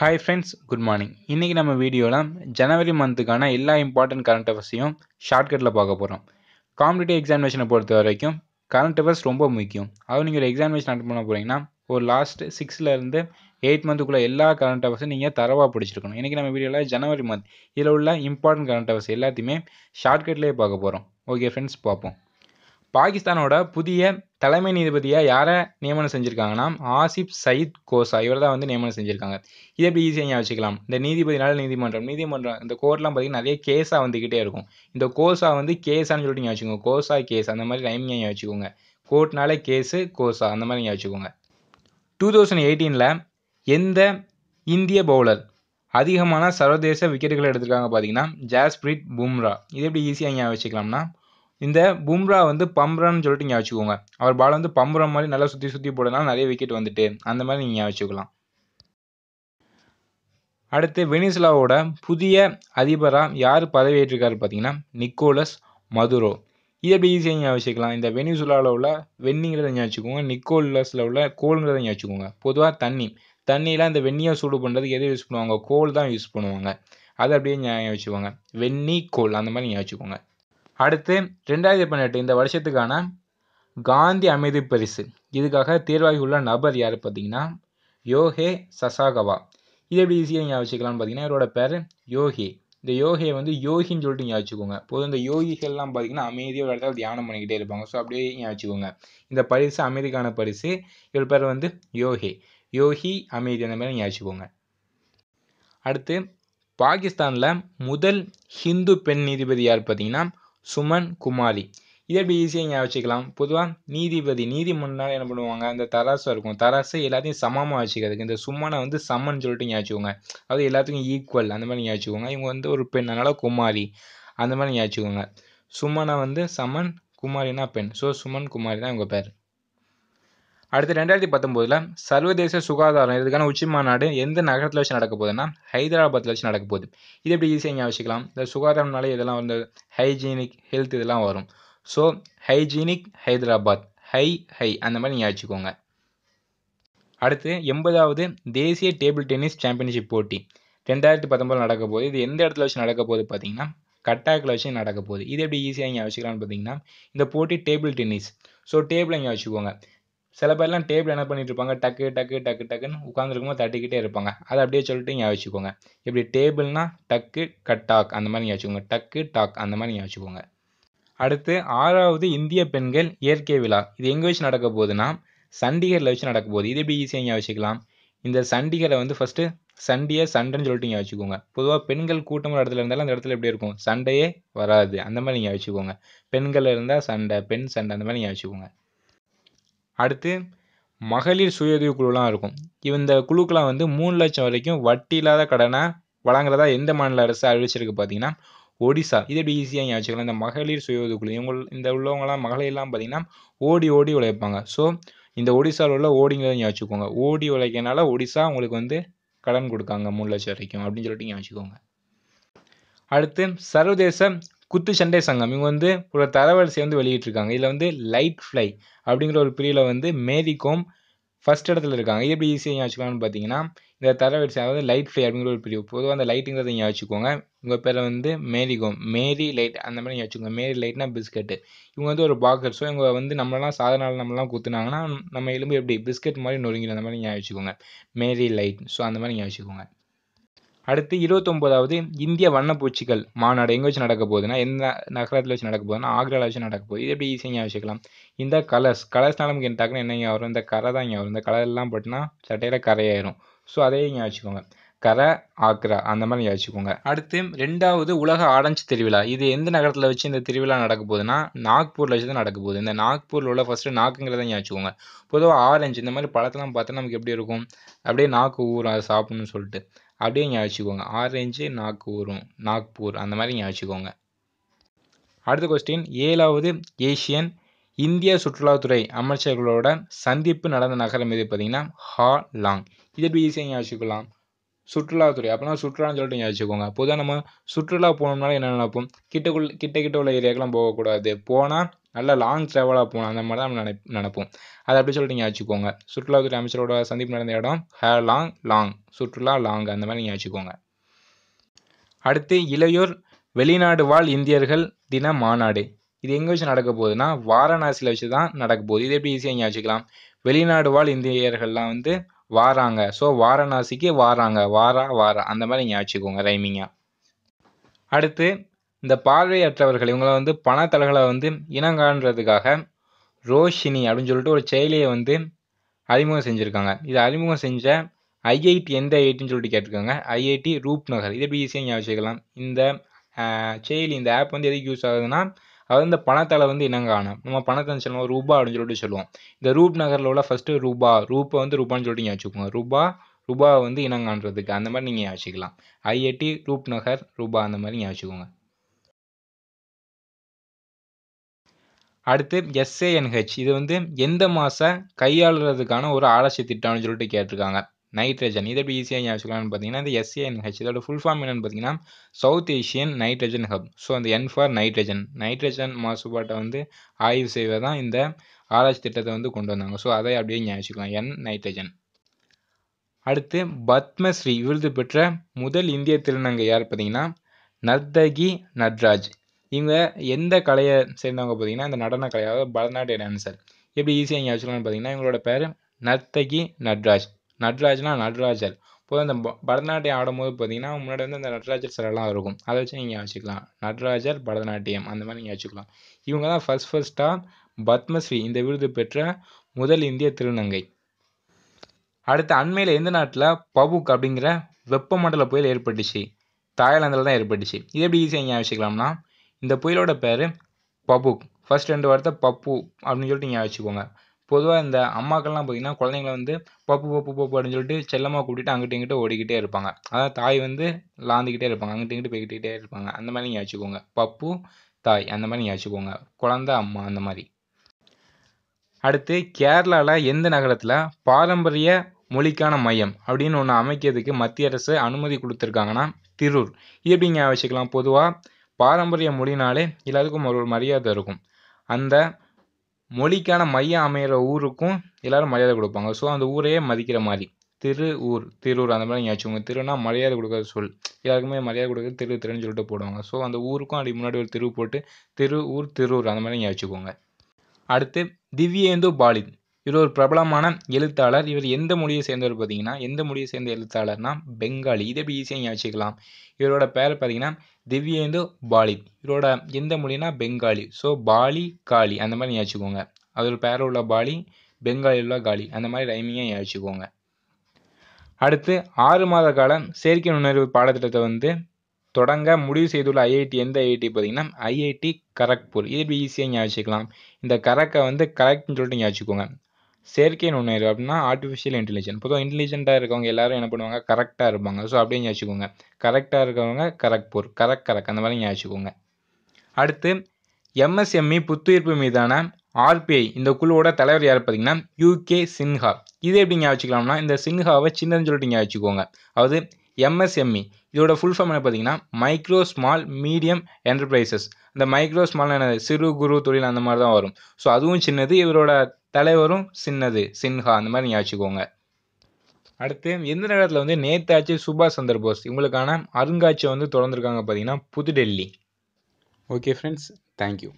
hi friends good morning இன்றைக்கி நம்ம வீடியோவில் ஜனவரி மந்த்துக்கான எல்லா இம்பார்ட்டன்ட் கரண்ட் அஃபேர்ஸையும் ஷார்ட்கட்டில் பார்க்க போகிறோம் காம்படிட்டிவ் எக்ஸாமினேஷனை பொறுத்த வரைக்கும் கரண்ட் அஃபர்ஸ் ரொம்ப முக்கியம் அதுவும் நீங்கள் ஒரு எக்ஸாமினேஷன் அட்டன் பண்ண போகிறீங்கன்னா ஒரு லாஸ்ட் சிக்ஸ்லேருந்து எயிட் மந்த்துக்குள்ளே எல்லா கரண்ட் அஃபர்ஸும் நீங்கள் தரவாக பிடிச்சிருக்கணும் இன்றைக்கி நம்ம வீடியோவில் ஜனவரி மந்த் இதில் உள்ள இம்பார்ட்டன்ட் கரண்ட் அஃபர்ஸ் எல்லாத்தையுமே ஷார்ட்கட்லேயே பார்க்க போகிறோம் ஓகே ஃப்ரெண்ட்ஸ் பார்ப்போம் பாகிஸ்தானோட புதிய தலைமை நீதிபதியாக யாரை நியமனம் செஞ்சுருக்காங்கன்னா ஆசிப் சயீத் கோசா இவர்தான் தான் வந்து நியமனம் செஞ்சுருக்காங்க இதை எப்படி ஈஸியாக வச்சுக்கலாம் இந்த நீதிபதினால நீதிமன்றம் நீதிமன்றம் இந்த கோர்ட்லாம் பார்த்திங்கன்னா நிறைய கேஸாக வந்துக்கிட்டே இருக்கும் இந்த கோசா வந்து கேஸான்னு சொல்லிட்டு வச்சுக்கோங்க கோசா கேஸ் அந்த மாதிரி டைம் ஏன் வச்சுக்கோங்க கோர்ட்னால கேஸு கோசா அந்த மாதிரி வச்சுக்கோங்க டூ தௌசண்ட் எயிட்டீனில் எந்த இந்திய பவுலர் அதிகமான சர்வதேச விக்கெட்டுகளை எடுத்திருக்காங்க பார்த்தீங்கன்னா ஜாஸ்பிரிட் பும்ரா இது எப்படி ஈஸியாக ஞாபகம் வச்சுக்கலாம்னா இந்த பும்ரா வந்து பம்ரான்னு சொல்லிட்டு நீங்கள் வச்சுக்கோங்க அவர் பால் வந்து பம்ரா மாதிரி நல்லா சுற்றி சுற்றி போடனால நிறைய விக்கெட் வந்துட்டு அந்த மாதிரி நீங்கள் வச்சுக்கலாம் அடுத்து வெனிசுலாவோட புதிய அதிபராக யார் பதவியேற்றிருக்காரு பார்த்தீங்கன்னா நிக்கோலஸ் மதுரோ இது எப்படி ஈஸியாக நீங்கள் வச்சுக்கலாம் இந்த வெனிசுலாவில் உள்ள வெண்ணிங்கிறத நீங்கள் வச்சுக்கோங்க நிக்கோலஸில் உள்ள கோலுங்கிறத நீங்கள் வச்சுக்கோங்க பொதுவாக தண்ணி தண்ணியில் இந்த வெண்ணியை சூடு பண்ணுறதுக்கு எதை யூஸ் பண்ணுவாங்க கோல் தான் யூஸ் பண்ணுவாங்க அதை அப்படியே நியாயம் வச்சுக்கோங்க வெண்ணி கோல் அந்த மாதிரி நீங்கள் வச்சுக்கோங்க அடுத்து ரெண்டாயிரத்தி பதினெட்டு இந்த வருஷத்துக்கான காந்தி அமைதி பரிசு இதுக்காக உள்ள நபர் யார் பார்த்தீங்கன்னா யோகே சசாகவா இது எப்படி ஈஸியாக நீங்கள் வச்சுக்கலாம்னு பார்த்தீங்கன்னா இவரோட பேர் யோகி இந்த யோகியை வந்து யோகின்னு சொல்லிட்டு நீங்கள் வச்சுக்கோங்க பொது இந்த யோகிகள்லாம் பார்த்தீங்கன்னா அமைதியாக ஒரு இடத்துல தியானம் பண்ணிக்கிட்டே இருப்பாங்க ஸோ அப்படியே நீங்கள் வச்சுக்கோங்க இந்த பரிசு அமைதிக்கான பரிசு இவர் பேர் வந்து யோகி யோகி அமைதி அந்த மாதிரி நீங்கள் வச்சுக்கோங்க அடுத்து பாகிஸ்தானில் முதல் ஹிந்து பெண் நீதிபதி யார் பார்த்தீங்கன்னா சுமன் குமாரி இதை எப்படி ஈஸியாக ஞாபகம் வச்சுக்கலாம் பொதுவாக நீதிபதி நீதிமன்றம் என்ன பண்ணுவாங்க அந்த தராசு இருக்கும் தராசு எல்லாத்தையும் சமமாக வச்சுக்கிறதுக்கு இந்த சும்மனை வந்து சம்மன் சொல்லிட்டு ஞாபகம் அது எல்லாத்துக்கும் ஈக்குவல் அந்த மாதிரி ஞாபகம் இவங்க வந்து ஒரு பெண் அதனால் குமாரி அந்த மாதிரி ஞாபகம் சுமனை வந்து சமன் குமாரினா பெண் ஸோ சுமன் குமாரி தான் இவங்க பேர் அடுத்து ரெண்டாயிரத்தி பத்தொம்போதில் சர்வதேச சுகாதாரம் இதுக்கான உச்சி மாநாடு எந்த நகரத்தில் வச்சு நடக்க போகுதுன்னா ஹைதராபாத்தில் வச்சு நடக்க போகுது இது எப்படி ஈஸியாக வச்சுக்கலாம் இந்த சுகாதாரம்னாலே இதெல்லாம் வந்து ஹைஜீனிக் ஹெல்த் இதெல்லாம் வரும் ஸோ ஹைஜீனிக் ஹைதராபாத் ஹை ஹை அந்த மாதிரி நீங்கள் வச்சுக்கோங்க அடுத்து எண்பதாவது தேசிய டேபிள் டென்னிஸ் சாம்பியன்ஷிப் போட்டி ரெண்டாயிரத்தி பத்தொம்பதில் நடக்க போகுது இது எந்த இடத்துல வச்சு நடக்க போகுது பார்த்தீங்கன்னா கட்டாக்கில் வச்சு நடக்க போகுது இது எப்படி ஈஸியாக இங்கே வச்சுக்கலாம்னு பார்த்தீங்கன்னா இந்த போட்டி டேபிள் டென்னிஸ் ஸோ டேபிள் இங்கே வச்சுக்கோங்க சில பேர்லாம் டேபிள் என்ன பண்ணிகிட்டு இருப்பாங்க டக்கு டக்கு டக்கு டக்குன்னு உட்காந்துருக்கும்போது தட்டிக்கிட்டே இருப்பாங்க அதை அப்படியே சொல்லிட்டு நீங்கள் வச்சுக்கோங்க இப்படி டேபிள்னால் டக்கு கட் டாக் அந்த மாதிரி நீங்கள் வச்சுக்கோங்க டக்கு டாக் அந்த மாதிரி நீங்கள் வச்சுக்கோங்க அடுத்து ஆறாவது இந்திய பெண்கள் இயற்கை விழா இது எங்கே வச்சு நடக்க போகுதுன்னா சண்டிகரில் வச்சு நடக்க போகுது இது எப்படி ஈஸியாக ஞாபகம் வச்சுக்கலாம் இந்த சண்டிகரை வந்து ஃபஸ்ட்டு சண்டையே சண்டைன்னு சொல்லிட்டு நீங்கள் வச்சுக்கோங்க பொதுவாக பெண்கள் கூட்டம் ஒரு இடத்துல இருந்தாலும் அந்த இடத்துல எப்படி இருக்கும் சண்டையே வராது அந்த மாதிரி நீங்கள் வச்சுக்கோங்க பெண்கள் இருந்தால் சண்டை பெண் சண்டை அந்த மாதிரி நீங்கள் வச்சுக்கோங்க அடுத்து மகளிர் சுய உதவி குழுலாம் இருக்கும் இந்த குழுக்கெலாம் வந்து மூணு லட்சம் வரைக்கும் வட்டி இல்லாத கடனை வழங்குறதா எந்த மாநில அரசு அறிவிச்சிருக்கு பார்த்தீங்கன்னா ஒடிசா இது எப்படி ஈஸியாக வச்சுக்கலாம் இந்த மகளிர் சுய உதவிக்குழு குழு இவங்க இந்த உள்ளவங்களாம் மகளிர்லாம் பார்த்தீங்கன்னா ஓடி ஓடி உழைப்பாங்க ஸோ இந்த ஒடிசாவில் உள்ள ஓடிங்கிறத ஞாபகம் வச்சுக்கோங்க ஓடி உழைக்கனால ஒடிசா உங்களுக்கு வந்து கடன் கொடுக்காங்க மூணு லட்சம் வரைக்கும் அப்படின்னு சொல்லிட்டு ஞாபகம் வச்சுக்கோங்க அடுத்து சர்வதேச குத்து சண்டை சங்கம் இவங்க வந்து ஒரு தரவரிசை வந்து வெளியிட்டிருக்காங்க இதில் வந்து லைட் ஃப்ளை அப்படிங்கிற ஒரு பிரிவில் வந்து மேரி கோம் ஃபஸ்ட் இடத்துல இருக்காங்க இது எப்படி ஈஸியாக வச்சுக்கலாம்னு பார்த்தீங்கன்னா இந்த தரவரிசை அதாவது லைட் ஃப்ளை அப்படிங்கிற ஒரு பிரிவு பொதுவாக அந்த லைட்டுங்கிறத நீங்கள் வச்சுக்கோங்க உங்கள் பேரை வந்து மேரி கோம் மேரி லைட் அந்த மாதிரி வச்சுக்கோங்க மேரி லைட்னா பிஸ்கெட் இவங்க வந்து ஒரு பாக்கர் ஸோ இவங்க வந்து நம்மளாம் சாதனால் நம்மளாம் குத்துனாங்கன்னா நம்ம எலும்பு எப்படி பிஸ்கெட் மாதிரி நொறுங்கிற அந்த மாதிரி ஞாபகம் வச்சுக்கோங்க மேரி லைட் ஸோ அந்த மாதிரி ஞாபகம் வச்சுக்கோங்க அடுத்து இருபத்தொம்போதாவது இந்திய வண்ணப்பூச்சிகள் மாநாடு எங்கே வச்சு நடக்க போகுதுன்னா எந்த நகரத்தில் வச்சு நடக்க போகுதுன்னா ஆக்ராவில் வச்சு நடக்க போகுது இது எப்படி ஈஸியாக வச்சுக்கலாம் இந்த கலர்ஸ் கலர்ஸ்னால் நமக்கு என்ன டக்குன்னு என்ன வரும் இந்த கரை தான் இங்கே வரும் இந்த கலர்லாம் போட்டுனா சட்டையில் கரையாயிரும் ஸோ அதே இங்கே வச்சுக்கோங்க கரை ஆக்ரா அந்த மாதிரி வச்சுக்கோங்க அடுத்து ரெண்டாவது உலக ஆரஞ்சு திருவிழா இது எந்த நகரத்தில் வச்சு இந்த திருவிழா நடக்க போகுதுன்னா நாக்பூரில் வச்சு தான் நடக்க போகுது இந்த நாக்பூரில் உள்ள ஃபஸ்ட்டு நாக்குங்கிறத வச்சுக்கோங்க பொதுவாக ஆரஞ்சு இந்த மாதிரி பழத்தெல்லாம் பார்த்தா நமக்கு எப்படி இருக்கும் அப்படியே நாக்கு ஊறும் அதை சாப்பிட்ணும்னு சொல்லிட்டு அப்படியே ஞாபகம் வச்சுக்கோங்க ஆரஞ்சு நாக்பூரும் நாக்பூர் அந்த மாதிரி நீங்கள் வச்சுக்கோங்க அடுத்த கொஸ்டின் ஏழாவது ஏஷியன் இந்திய சுற்றுலாத்துறை அமைச்சர்களோட சந்திப்பு நடந்த நகரம் எது பார்த்தீங்கன்னா ஹா லாங் இது எப்படி ஈஸியாக ஞாபகம் வச்சுக்கலாம் சுற்றுலாத்துறை அப்போனா சுற்றுலான்னு சொல்லிட்டு நீங்கள் வச்சுக்கோங்க பொதுவாக நம்ம சுற்றுலா போனோம்னாலே என்ன நினைப்போம் கிட்டக்குள்ளே கிட்ட கிட்ட உள்ள ஏரியாக்கெலாம் போகக்கூடாது போனால் நல்லா லாங் ட்ராவலாக போகணும் அந்த மாதிரி தான் நம்ம நினைப் நினப்போம் அதை அப்படி சொல்லிட்டு நீங்கள் வச்சுக்கோங்க சுற்றுலாத்துறை அமைச்சரோட சந்திப்பு நடந்த இடம் ஹே லாங் லாங் சுற்றுலா லாங் அந்த மாதிரி நீங்கள் வச்சுக்கோங்க அடுத்து இளையோர் வெளிநாடு வாழ் இந்தியர்கள் தின மாநாடு இது எங்கே வச்சு நடக்க போகுதுன்னா வாரணாசியில் வச்சு தான் நடக்க போகுது இது எப்படி ஈஸியாக இங்கே வச்சுக்கலாம் வெளிநாடு வாழ் இந்தியர்கள்லாம் வந்து வாராங்க ஸோ வாரணாசிக்கு வாராங்க வாரா வாரா அந்த மாதிரி நீங்கள் வச்சுக்கோங்க ரைமிங்காக அடுத்து இந்த பார்வையற்றவர்கள் இவங்களை வந்து பணத்தலைகளை வந்து இனங்காண்றதுக்காக ரோஷினி அப்படின்னு சொல்லிட்டு ஒரு செயலியை வந்து அறிமுகம் செஞ்சுருக்காங்க இது அறிமுகம் செஞ்ச ஐஐடி எந்த ஐஐடின்னு சொல்லிட்டு கேட்டிருக்காங்க ஐஐடி ரூப்நகர் இது எப்படி ஈஸியாக ஞாபகம் வச்சுக்கலாம் இந்த செயலி இந்த ஆப் வந்து எதுக்கு யூஸ் ஆகுதுன்னா அதாவது இந்த பணத்தால் வந்து என்னங்க ஆனால் நம்ம பணத்தை சொல்லுவோம் ரூபா அப்படின்னு சொல்லிட்டு சொல்லுவோம் இந்த ரூப் நகரில் உள்ள ஃபஸ்ட்டு ரூபா ரூபா வந்து ரூபான்னு சொல்லிட்டு நீங்கள் வச்சுக்கோங்க ரூபா ரூபா வந்து இனங்காண்றதுக்கு அந்த மாதிரி நீங்கள் வச்சுக்கலாம் ஐஐடி ரூப் நகர் ரூபா அந்த மாதிரி நீங்கள் வச்சுக்கோங்க அடுத்து எஸ்ஏஎன்ஹெச் இது வந்து எந்த மாதம் கையாளுறதுக்கான ஒரு ஆலோசனை திட்டம்னு சொல்லிட்டு கேட்டிருக்காங்க நைட்ரஜன் இதை எப்படி ஈஸியாக ஞாபகம் பார்த்தீங்கன்னா இந்த எஸ்ஏஎன்ஹெச் இதோட ஃபுல் ஃபார்ம் என்னென்னு பார்த்தீங்கன்னா South Asian nitrogen hub so அந்த என் ஃபார் நைட்ரஜன் நைட்ரஜன் மாசுபாட்டை வந்து ஆய்வு செய்வதான் தான் இந்த ஆராய்ச்சி திட்டத்தை வந்து கொண்டு வந்தாங்க ஸோ அதை அப்படியே ஞாபகம் என் நைட்ரஜன் அடுத்து பத்மஸ்ரீ விருது பெற்ற முதல் இந்திய திருநங்கை யார் பார்த்தீங்கன்னா நர்தகி நட்ராஜ் இவங்க எந்த கலையை சேர்ந்தவங்க பார்த்தீங்கன்னா இந்த நடன கலையாவது பரதநாட்டிய டான்சர் எப்படி ஈஸியாக இங்கே வச்சுக்கலாம்னு பார்த்தீங்கன்னா இவங்களோட பேர் நர்த்தகி நட்ராஜ் நடராஜ்னா நடராஜர் இப்போது இந்த பரதநாட்டியம் ஆடும்போது பார்த்தீங்கன்னா முன்னாடி வந்து அந்த நடராஜர் சிலைலாம் இருக்கும் அதை வச்சு நீங்கள் வச்சுக்கலாம் நடராஜர் பரதநாட்டியம் அந்த மாதிரி நீங்கள் வச்சுக்கலாம் இவங்க தான் ஃபஸ்ட் ஃபஸ்ட்டாக பத்மஸ்ரீ இந்த விருது பெற்ற முதல் இந்திய திருநங்கை அடுத்து அண்மையில் எந்த நாட்டில் பவுக் அப்படிங்கிற வெப்பமண்டல புயல் ஏற்பட்டுச்சு தாய்லாந்தில் தான் ஏற்பட்டுச்சு இது எப்படி ஈஸியாக ஞாபகம் வச்சுக்கலாம்னா இந்த புயலோட பேர் பபுக் ஃபர்ஸ்ட் ரெண்டு வார்த்தை பப்பு அப்படின்னு சொல்லிட்டு ஞாபகம் வச்சுக்கோங்க பொதுவாக இந்த அம்மாக்கள்லாம் பார்த்திங்கன்னா குழந்தைங்கள வந்து பப்பு பப்பு பப்பு அப்படின்னு சொல்லிட்டு செல்லமாக கூட்டிகிட்டு அங்கிட்டும் இங்கிட்ட ஓடிக்கிட்டே இருப்பாங்க அதாவது தாய் வந்து லாந்திக்கிட்டே இருப்பாங்க அங்கிட்டு இங்கிட்டு போய்கிட்டே இருப்பாங்க அந்த மாதிரி நீங்கள் வச்சுக்கோங்க பப்பு தாய் அந்த மாதிரி நீங்கள் வச்சுக்கோங்க குழந்த அம்மா அந்த மாதிரி அடுத்து கேரளாவில் எந்த நகரத்தில் பாரம்பரிய மொழிக்கான மையம் அப்படின்னு ஒன்று அமைக்கிறதுக்கு மத்திய அரசு அனுமதி கொடுத்துருக்காங்கன்னா திரூர் இது எப்படிங்க வச்சுக்கலாம் பொதுவாக பாரம்பரிய மொழினாலே எல்லாத்துக்கும் ஒரு மரியாதை இருக்கும் அந்த மொழிக்கான மையம் அமைகிற ஊருக்கும் எல்லாரும் மரியாதை கொடுப்பாங்க ஸோ அந்த ஊரையே மதிக்கிற மாதிரி திரு ஊர் திருவூர் அந்த மாதிரி நீங்கள் திருன்னா மரியாதை கொடுக்குற சொல் எல்லாருக்குமே மரியாதை கொடுக்குறது திரு திருன்னு சொல்லிட்டு போடுவாங்க ஸோ அந்த ஊருக்கும் அப்படி முன்னாடி ஒரு திரு போட்டு திரு ஊர் திருவூர் அந்த மாதிரி நீங்கள் அடுத்து திவ்யேந்து பாலித் இவர் ஒரு பிரபலமான எழுத்தாளர் இவர் எந்த மொழியை சேர்ந்தவர் பார்த்தீங்கன்னா எந்த மொழியை சேர்ந்த எழுத்தாளர்னா பெங்காலி இதை எப்படி ஈஸியாக யோசிக்கலாம் இவரோட பேர் பார்த்தீங்கன்னா திவ்யேந்து பாலி இவரோட எந்த மொழினா பெங்காலி ஸோ பாலி காலி அந்த மாதிரி யோசிச்சுக்கோங்க அதோட பேர் உள்ள பாலி பெங்காலி உள்ள காலி அந்த மாதிரி ரைமிங்காக யோசிச்சுக்கோங்க அடுத்து ஆறு மாத காலம் செயற்கை நுண்ணறிவு பாடத்திட்டத்தை வந்து தொடங்க முடிவு செய்துள்ள ஐஐடி எந்த ஐஐடி பார்த்தீங்கன்னா ஐஐடி கரக்பூர் இது ஈஸியாக ஞாபகம் இந்த கரக்கை வந்து கரெக்ட்னு சொல்லிட்டு ஞாபகம் செயற்கை நுண்ணறிவு அப்படின்னா ஆர்டிஃபிஷியல் இன்டெலிஜென்ட் பொதுவாக இன்டெலிஜென்ட்டாக இருக்கவங்க எல்லாரும் என்ன பண்ணுவாங்க கரெக்டாக இருப்பாங்க ஸோ அப்படியே ஞாபகம் கரெக்டாக இருக்கவங்க கரக்பூர் கரெக்ட் கரெக்ட் அந்த மாதிரி ஞாபகம் அடுத்து எம்எஸ்எம்இ e புத்துயிர்ப்பு மீதான ஆர்பிஐ இந்த குழுவோட தலைவர் யார் பார்த்தீங்கன்னா யூகே சின்ஹா இது எப்படி ஞாபகிக்கலாம்னா இந்த சின்ஹாவை சின்னன்னு சொல்லிட்டு ஞாபகம் அதாவது எம்எஸ்எம்இ e, இதோட ஃபுல் ஃபார்ம் என்ன பார்த்தீங்கன்னா மைக்ரோ ஸ்மால் மீடியம் என்டர்பிரைசஸ் இந்த மைக்ரோ ஸ்மால் சிறு குரு தொழில் அந்த மாதிரி தான் வரும் ஸோ அதுவும் சின்னது இவரோட தலைவரும் சின்னது சின்ஹா அந்த மாதிரி நீங்கள் வச்சுக்கோங்க அடுத்து எந்த நேரத்தில் வந்து நேதாஜி சுபாஷ் சந்திர போஸ் இவங்களுக்கான அருங்காட்சியை வந்து தொடர்ந்துருக்காங்க பார்த்தீங்கன்னா புதுடெல்லி ஓகே ஃப்ரெண்ட்ஸ் தேங்க்யூ